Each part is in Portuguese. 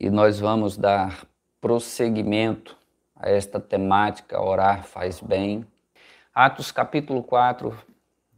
e nós vamos dar prosseguimento a esta temática, orar faz bem. Atos capítulo 4,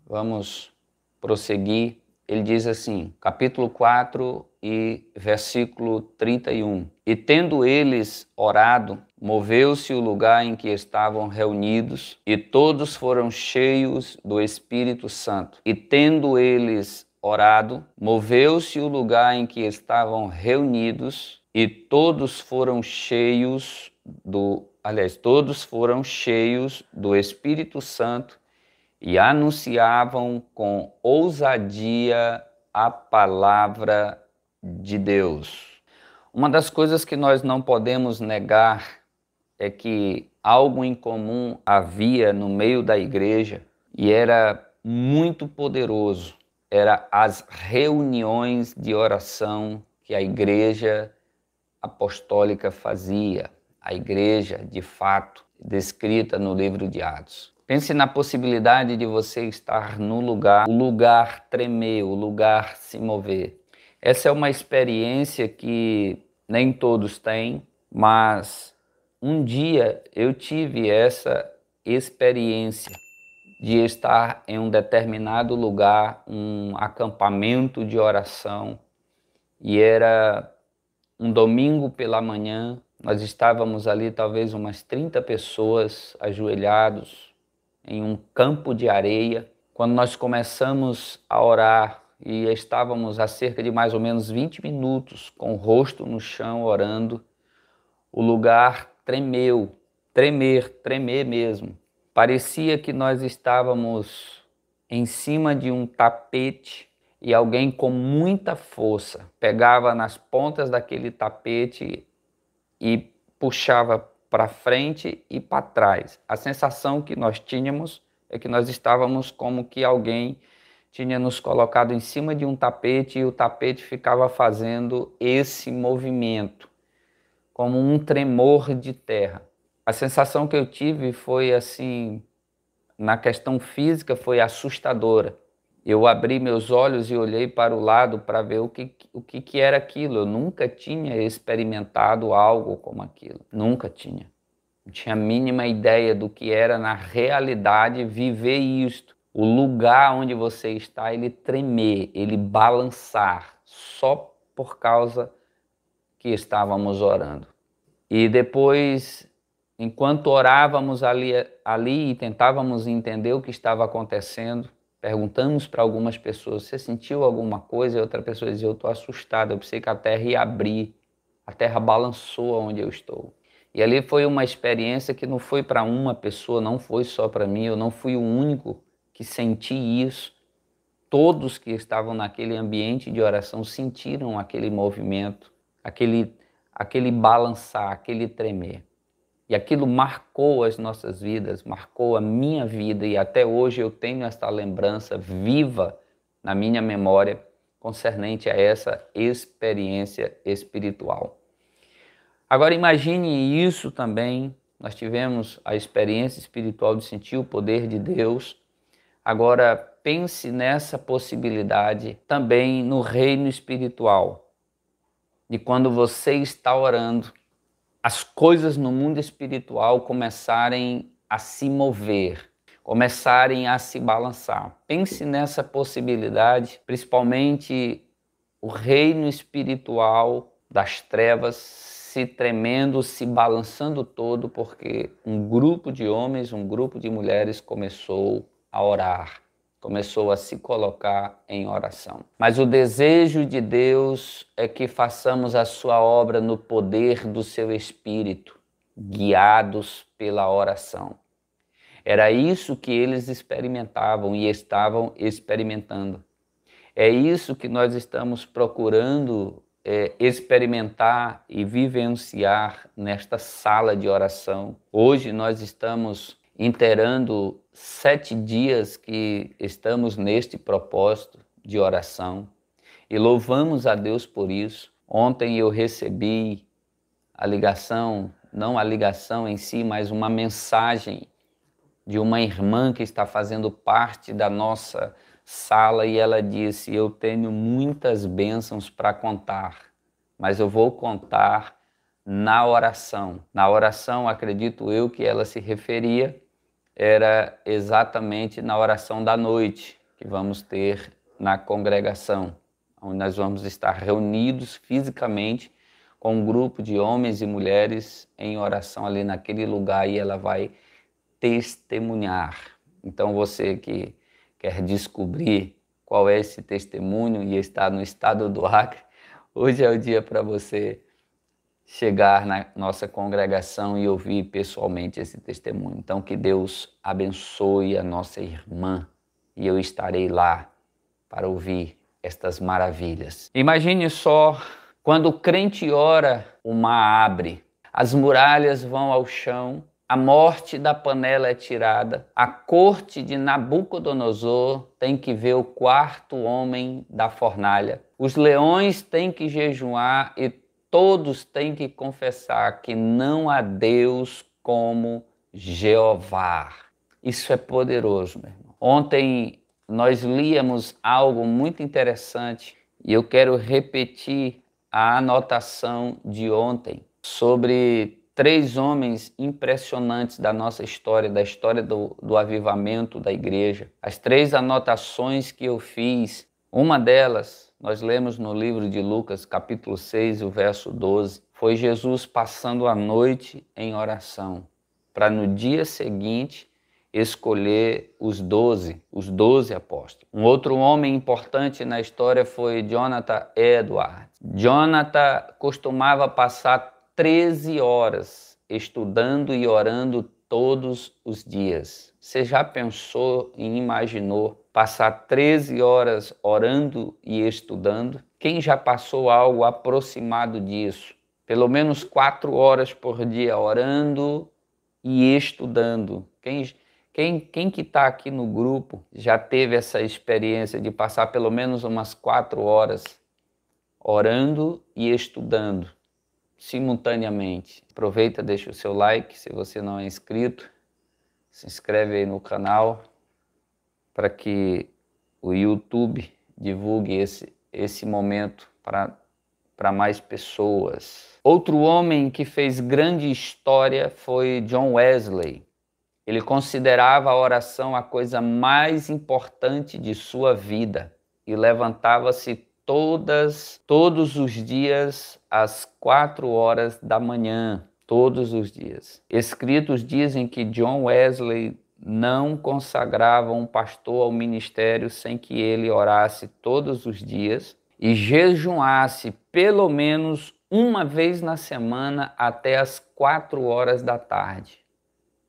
vamos prosseguir. Ele diz assim, capítulo 4 e versículo 31. E tendo eles orado, moveu-se o lugar em que estavam reunidos, e todos foram cheios do Espírito Santo. E tendo eles orado, moveu-se o lugar em que estavam reunidos e todos foram cheios do, aliás, todos foram cheios do Espírito Santo e anunciavam com ousadia a palavra de Deus. Uma das coisas que nós não podemos negar é que algo em comum havia no meio da igreja e era muito poderoso era as reuniões de oração que a igreja apostólica fazia, a igreja de fato descrita no livro de Atos. Pense na possibilidade de você estar no lugar, o lugar tremer, o lugar se mover. Essa é uma experiência que nem todos têm, mas um dia eu tive essa experiência de estar em um determinado lugar, um acampamento de oração, e era um domingo pela manhã, nós estávamos ali talvez umas 30 pessoas ajoelhados em um campo de areia. Quando nós começamos a orar e estávamos há cerca de mais ou menos 20 minutos com o rosto no chão orando, o lugar tremeu, tremer, tremer mesmo Parecia que nós estávamos em cima de um tapete e alguém com muita força pegava nas pontas daquele tapete e puxava para frente e para trás. A sensação que nós tínhamos é que nós estávamos como que alguém tinha nos colocado em cima de um tapete e o tapete ficava fazendo esse movimento, como um tremor de terra. A sensação que eu tive foi assim, na questão física, foi assustadora. Eu abri meus olhos e olhei para o lado para ver o que, o que, que era aquilo. Eu nunca tinha experimentado algo como aquilo. Nunca tinha. Não tinha a mínima ideia do que era na realidade viver isto. O lugar onde você está, ele tremer, ele balançar, só por causa que estávamos orando. E depois Enquanto orávamos ali, ali e tentávamos entender o que estava acontecendo, perguntamos para algumas pessoas: você sentiu alguma coisa? E outra pessoa dizia: eu estou assustada, eu pensei que a terra ia abrir, a terra balançou onde eu estou. E ali foi uma experiência que não foi para uma pessoa, não foi só para mim, eu não fui o único que senti isso. Todos que estavam naquele ambiente de oração sentiram aquele movimento, aquele, aquele balançar, aquele tremer. E aquilo marcou as nossas vidas, marcou a minha vida e até hoje eu tenho esta lembrança viva na minha memória concernente a essa experiência espiritual. Agora imagine isso também. Nós tivemos a experiência espiritual de sentir o poder de Deus. Agora pense nessa possibilidade também no reino espiritual. De quando você está orando, as coisas no mundo espiritual começarem a se mover, começarem a se balançar. Pense nessa possibilidade, principalmente o reino espiritual das trevas se tremendo, se balançando todo, porque um grupo de homens, um grupo de mulheres começou a orar, começou a se colocar em oração. Mas o desejo de Deus é que façamos a sua obra no poder do seu espírito, guiados pela oração. Era isso que eles experimentavam e estavam experimentando. É isso que nós estamos procurando é, experimentar e vivenciar nesta sala de oração. Hoje nós estamos inteirando sete dias que estamos neste propósito de oração e louvamos a Deus por isso. Ontem eu recebi a ligação, não a ligação em si, mas uma mensagem de uma irmã que está fazendo parte da nossa sala e ela disse: Eu tenho muitas bênçãos para contar, mas eu vou contar na oração. Na oração, acredito eu que ela se referia era exatamente na oração da noite que vamos ter na congregação, onde nós vamos estar reunidos fisicamente com um grupo de homens e mulheres em oração ali naquele lugar e ela vai testemunhar. Então você que quer descobrir qual é esse testemunho e está no estado do Acre, hoje é o dia para você chegar na nossa congregação e ouvir pessoalmente esse testemunho. Então, que Deus abençoe a nossa irmã e eu estarei lá para ouvir estas maravilhas. Imagine só quando o crente ora, o mar abre, as muralhas vão ao chão, a morte da panela é tirada, a corte de Nabucodonosor tem que ver o quarto homem da fornalha, os leões têm que jejuar e todos têm que confessar que não há Deus como Jeová. Isso é poderoso, meu irmão. Ontem nós líamos algo muito interessante e eu quero repetir a anotação de ontem sobre três homens impressionantes da nossa história, da história do, do avivamento da igreja. As três anotações que eu fiz, uma delas nós lemos no livro de Lucas, capítulo 6, o verso 12. Foi Jesus passando a noite em oração, para no dia seguinte escolher os doze, os doze apóstolos. Um outro homem importante na história foi Jonathan Edwards. Jonathan costumava passar 13 horas estudando e orando todos os dias. Você já pensou e imaginou passar 13 horas orando e estudando. Quem já passou algo aproximado disso? Pelo menos quatro horas por dia orando e estudando. Quem, quem, quem que está aqui no grupo já teve essa experiência de passar pelo menos umas quatro horas orando e estudando simultaneamente? Aproveita, deixa o seu like se você não é inscrito, se inscreve aí no canal para que o YouTube divulgue esse, esse momento para, para mais pessoas. Outro homem que fez grande história foi John Wesley. Ele considerava a oração a coisa mais importante de sua vida e levantava-se todas todos os dias às quatro horas da manhã, todos os dias. Escritos dizem que John Wesley não consagravam um pastor ao ministério sem que ele orasse todos os dias e jejuasse pelo menos uma vez na semana até as quatro horas da tarde.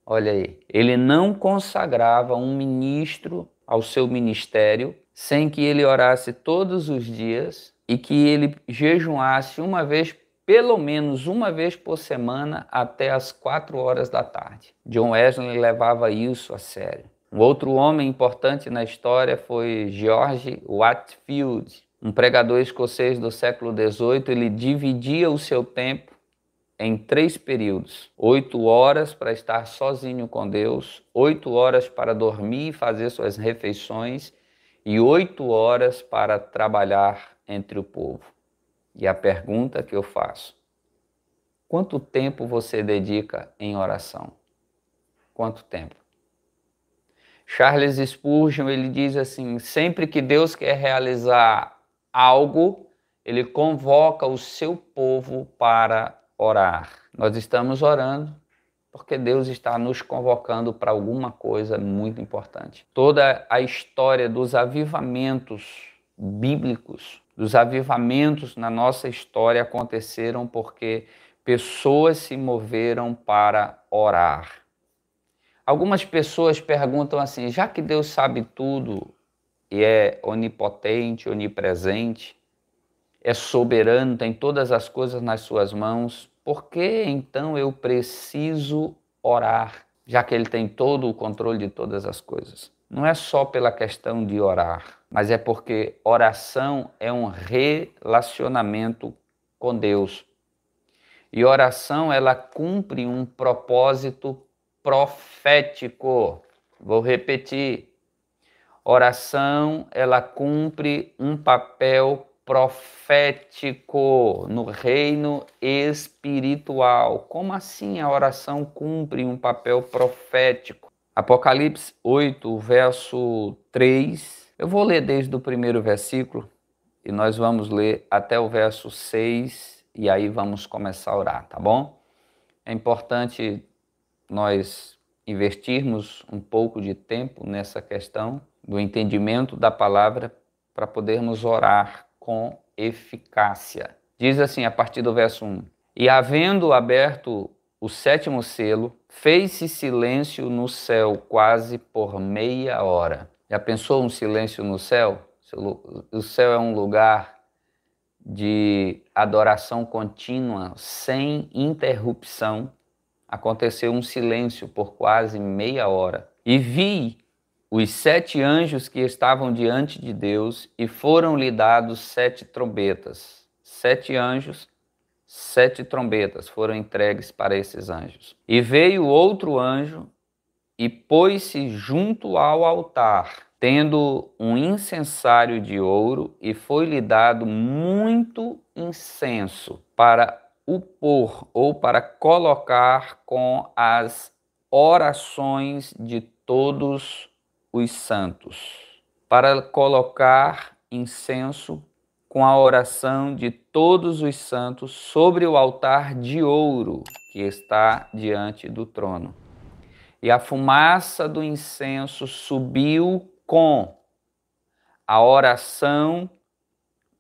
Olha aí, ele não consagrava um ministro ao seu ministério sem que ele orasse todos os dias e que ele jejuasse uma vez pelo menos uma vez por semana até as quatro horas da tarde. John Wesley levava isso a sério. Um outro homem importante na história foi George Whitefield, um pregador escocês do século XVIII. Ele dividia o seu tempo em três períodos: oito horas para estar sozinho com Deus, oito horas para dormir e fazer suas refeições e oito horas para trabalhar entre o povo. E a pergunta que eu faço: quanto tempo você dedica em oração? Quanto tempo? Charles Spurgeon ele diz assim: sempre que Deus quer realizar algo, ele convoca o seu povo para orar. Nós estamos orando porque Deus está nos convocando para alguma coisa muito importante. Toda a história dos avivamentos bíblicos os avivamentos na nossa história aconteceram porque pessoas se moveram para orar. Algumas pessoas perguntam assim: já que Deus sabe tudo e é onipotente, onipresente, é soberano, tem todas as coisas nas suas mãos, por que então eu preciso orar, já que Ele tem todo o controle de todas as coisas? Não é só pela questão de orar mas é porque oração é um relacionamento com Deus. E oração ela cumpre um propósito profético. Vou repetir. Oração ela cumpre um papel profético no reino espiritual. Como assim a oração cumpre um papel profético? Apocalipse 8, verso 3 eu vou ler desde o primeiro versículo e nós vamos ler até o verso 6 e aí vamos começar a orar, tá bom? É importante nós investirmos um pouco de tempo nessa questão do entendimento da palavra para podermos orar com eficácia. Diz assim a partir do verso 1: E havendo aberto o sétimo selo, fez-se silêncio no céu quase por meia hora. Já pensou um silêncio no céu? O céu é um lugar de adoração contínua, sem interrupção. Aconteceu um silêncio por quase meia hora. E vi os sete anjos que estavam diante de Deus e foram-lhe dados sete trombetas. Sete anjos, sete trombetas foram entregues para esses anjos. E veio outro anjo e pôs-se junto ao altar, tendo um incensário de ouro, e foi-lhe dado muito incenso para o pôr ou para colocar com as orações de todos os santos, para colocar incenso com a oração de todos os santos sobre o altar de ouro que está diante do trono. E a fumaça do incenso subiu com a oração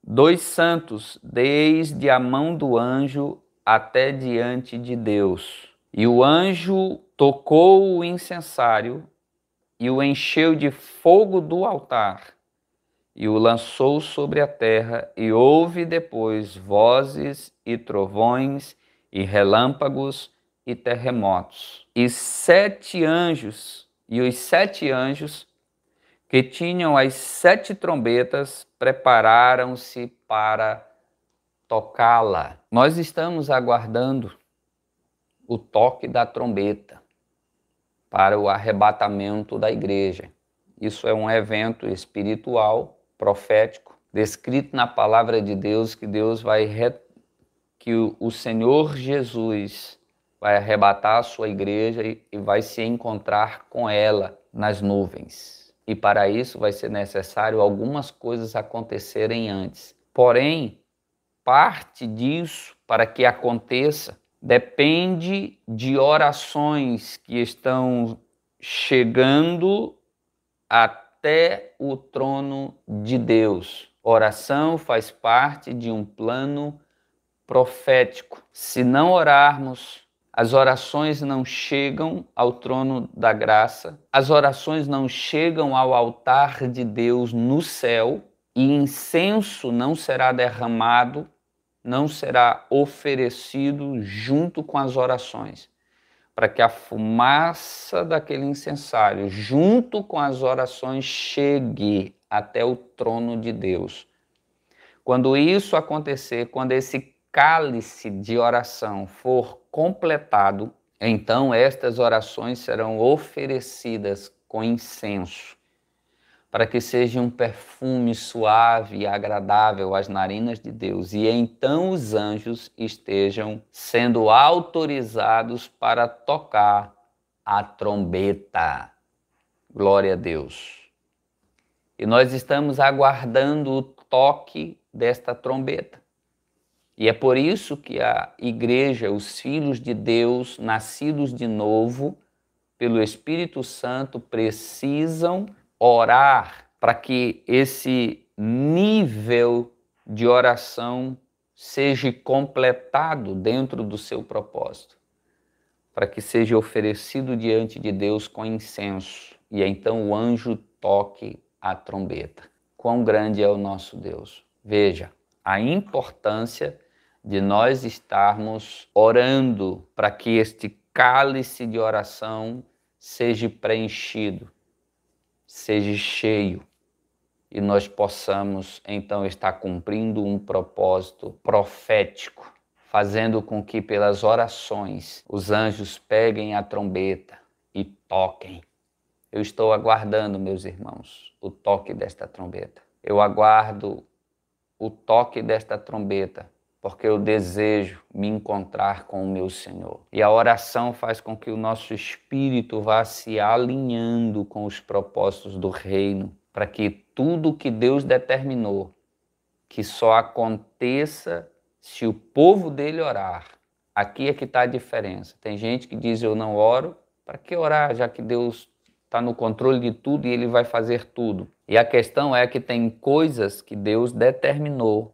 dos santos, desde a mão do anjo até diante de Deus. E o anjo tocou o incensário e o encheu de fogo do altar e o lançou sobre a terra, e houve depois vozes e trovões e relâmpagos e terremotos e sete anjos, e os sete anjos que tinham as sete trombetas prepararam-se para tocá-la. Nós estamos aguardando o toque da trombeta para o arrebatamento da igreja. Isso é um evento espiritual, profético, descrito na palavra de Deus que Deus vai re... que o Senhor Jesus vai arrebatar a sua igreja e, e vai se encontrar com ela nas nuvens. E para isso vai ser necessário algumas coisas acontecerem antes. Porém, parte disso, para que aconteça, depende de orações que estão chegando até o trono de Deus. Oração faz parte de um plano profético. Se não orarmos, as orações não chegam ao trono da graça, as orações não chegam ao altar de Deus no céu, e incenso não será derramado, não será oferecido junto com as orações, para que a fumaça daquele incensário, junto com as orações, chegue até o trono de Deus. Quando isso acontecer, quando esse cálice de oração for completado, então estas orações serão oferecidas com incenso, para que seja um perfume suave e agradável às narinas de Deus, e então os anjos estejam sendo autorizados para tocar a trombeta. Glória a Deus. E nós estamos aguardando o toque desta trombeta. E é por isso que a igreja, os filhos de Deus, nascidos de novo pelo Espírito Santo, precisam orar para que esse nível de oração seja completado dentro do seu propósito, para que seja oferecido diante de Deus com incenso. E então o anjo toque a trombeta. Quão grande é o nosso Deus! Veja, a importância de nós estarmos orando para que este cálice de oração seja preenchido, seja cheio e nós possamos então estar cumprindo um propósito profético, fazendo com que pelas orações os anjos peguem a trombeta e toquem. Eu estou aguardando, meus irmãos, o toque desta trombeta. Eu aguardo o toque desta trombeta, porque eu desejo me encontrar com o meu Senhor. E a oração faz com que o nosso espírito vá se alinhando com os propósitos do reino, para que tudo que Deus determinou que só aconteça se o povo dele orar. Aqui é que está a diferença. Tem gente que diz eu não oro, para que orar, já que Deus está no controle de tudo e ele vai fazer tudo. E a questão é que tem coisas que Deus determinou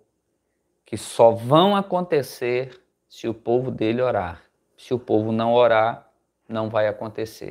que só vão acontecer se o povo dele orar. Se o povo não orar, não vai acontecer.